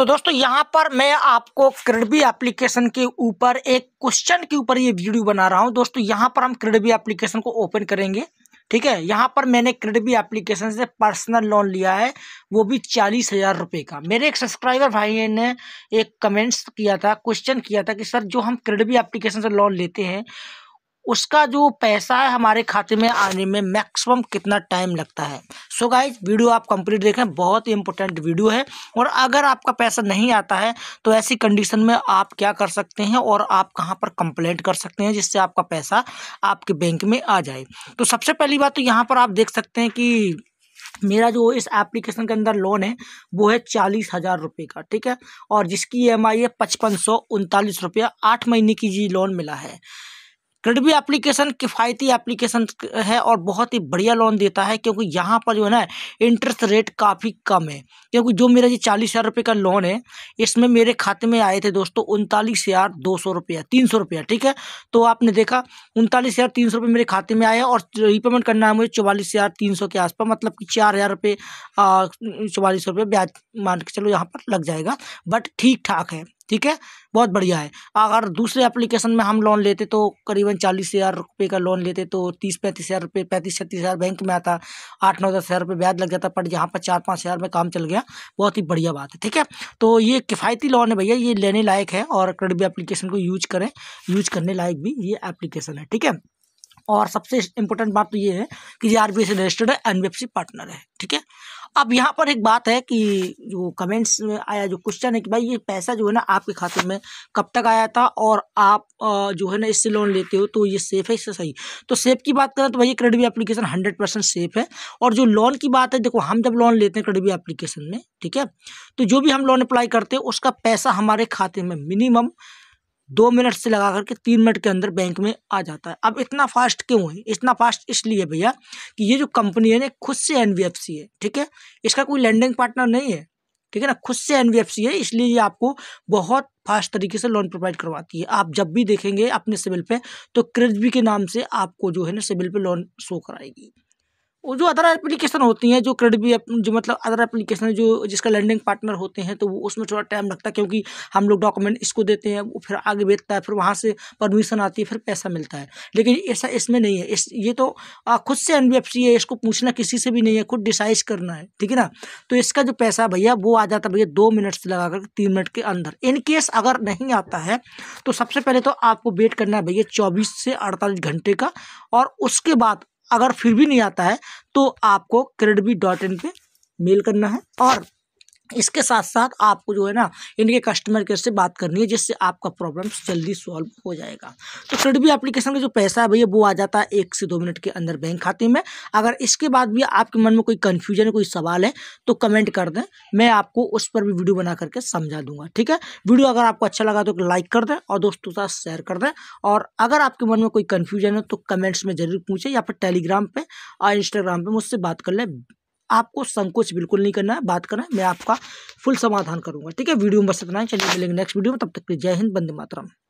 तो दोस्तों यहाँ पर मैं आपको क्रेडबी एप्लीकेशन के ऊपर एक क्वेश्चन के ऊपर ये वीडियो बना रहा हूँ दोस्तों यहाँ पर हम क्रेडबी एप्लीकेशन को ओपन करेंगे ठीक है यहाँ पर मैंने क्रेडबी एप्लीकेशन से पर्सनल लोन लिया है वो भी चालीस हज़ार रुपये का मेरे एक सब्सक्राइबर भाई ने एक कमेंट्स किया था क्वेश्चन किया था कि सर जो हम क्रेडबी एप्लीकेशन से लोन लेते हैं उसका जो पैसा है हमारे खाते में आने में मैक्सिमम कितना टाइम लगता है सो so गाइज वीडियो आप कंप्लीट देखें बहुत ही इंपॉर्टेंट वीडियो है और अगर आपका पैसा नहीं आता है तो ऐसी कंडीशन में आप क्या कर सकते हैं और आप कहाँ पर कंप्लेंट कर सकते हैं जिससे आपका पैसा आपके बैंक में आ जाए तो सबसे पहली बात तो यहाँ पर आप देख सकते हैं कि मेरा जो इस एप्लीकेशन के अंदर लोन है वो है चालीस हज़ार रुपये का ठीक है और जिसकी ई एम आई है पचपन सौ उनतालीस रुपया आठ महीने की जी लोन मिला है क्रेडिबी एप्लीकेशन किफ़ायती एप्लीकेशन है और बहुत ही बढ़िया लोन देता है क्योंकि यहाँ पर जो है ना इंटरेस्ट रेट काफ़ी कम है क्योंकि जो मेरा ये चालीस हज़ार रुपये का लोन है इसमें मेरे खाते में आए थे दोस्तों उनतालीस हज़ार दो सौ रुपया तीन सौ रुपया ठीक है तो आपने देखा उनतालीस हज़ार तीन सौ रुपये मेरे खाते में आया और रिपेमेंट करना है मुझे चौवालीस हज़ार तीन सौ के आसपास मतलब कि चार हज़ार रुपये चौवालीस रुपये ब्याज मान के चलो यहाँ पर लग जाएगा बट ठीक ठाक है ठीक है बहुत बढ़िया है अगर दूसरे एप्लीकेशन में हम लोन लेते तो करीबन चालीस हज़ार रुपये का लोन लेते तो तीस पैंतीस हज़ार रुपये पैंतीस छत्तीस हज़ार बैंक में आता आठ नौ दस हज़ार रुपये ब्याज लग जाता पर यहाँ पर चार पाँच हज़ार में काम चल गया बहुत ही बढ़िया बात है ठीक है तो ये किफ़ायती लोन है भैया ये लेने लायक है और क्रेडिट एप्लीकेशन को यूज करें यूज करने लायक भी ये एप्लीकेशन है ठीक है और सबसे इम्पोर्टेंट बात तो ये है कि ये आर से रजिस्टर्ड है एन पार्टनर है ठीक है अब यहाँ पर एक बात है कि जो कमेंट्स में आया जो क्वेश्चन है कि भाई ये पैसा जो है ना आपके खाते में कब तक आया था और आप जो है ना इससे लोन लेते हो तो ये सेफ है इससे सही तो सेफ की बात करें तो भाई credit application hundred percent safe है और जो लोन की बात है देखो हम जब लोन लेते हैं क्रेडिट एप्लीकेशन में ठीक है तो जो भी हम लोन अप्लाई करते हैं उसका पैसा हमारे खाते में मिनिमम दो मिनट से लगा करके तीन मिनट के अंदर बैंक में आ जाता है अब इतना फास्ट क्यों है इतना फास्ट इसलिए भैया कि ये जो कंपनी है ना खुद से एन है ठीक है इसका कोई लैंडिंग पार्टनर नहीं है ठीक है ना खुद से एन है इसलिए ये आपको बहुत फास्ट तरीके से लोन प्रोवाइड करवाती है आप जब भी देखेंगे अपने सिविल पे तो क्रिजबी के नाम से आपको जो है ना सिविल पे लोन शो कराएगी और जो अदर एप्लीकेशन होती हैं जो क्रेडिट भी जो मतलब अदर एप्लीकेशन जो जिसका लैंडिंग पार्टनर होते हैं तो वो उसमें थोड़ा टाइम लगता है क्योंकि हम लोग डॉक्यूमेंट इसको देते हैं वो फिर आगे बेचता है फिर वहाँ से परमिशन आती है फिर पैसा मिलता है लेकिन ऐसा इसमें नहीं है इस ये तो खुद से एन है इसको पूछना किसी से भी नहीं है खुद डिसाइज करना है ठीक है ना तो इसका जो पैसा भैया वो आ जाता है भैया दो मिनट से लगा कर तीन मिनट के अंदर इनकेस अगर नहीं आता है तो सबसे पहले तो आपको वेट करना है भैया चौबीस से अड़तालीस घंटे का और उसके बाद अगर फिर भी नहीं आता है तो आपको क्रेडबी डॉट इन पर मेल करना है और इसके साथ साथ आपको जो है ना इनके कस्टमर केयर से बात करनी है जिससे आपका प्रॉब्लम जल्दी सॉल्व हो जाएगा तो फिर भी एप्लीकेशन का जो पैसा है भैया वो आ जाता है एक से दो मिनट के अंदर बैंक खाते में अगर इसके बाद भी आपके मन में कोई कन्फ्यूजन है कोई सवाल है तो कमेंट कर दें मैं आपको उस पर भी वीडियो बना करके समझा दूंगा ठीक है वीडियो अगर आपको अच्छा लगा तो लाइक कर दें और दोस्तों साथ शेयर कर दें और अगर आपके मन में कोई कन्फ्यूजन है तो कमेंट्स में ज़रूर पूछें या फिर टेलीग्राम पर और इंस्टाग्राम पर मुझसे बात कर लें आपको संकोच बिल्कुल नहीं करना है बात करना है मैं आपका फुल समाधान करूंगा ठीक है वीडियो में बस इतना ही चलिए मिलेंगे नेक्स्ट वीडियो में तब तक के जय हिंद बंदे मातरम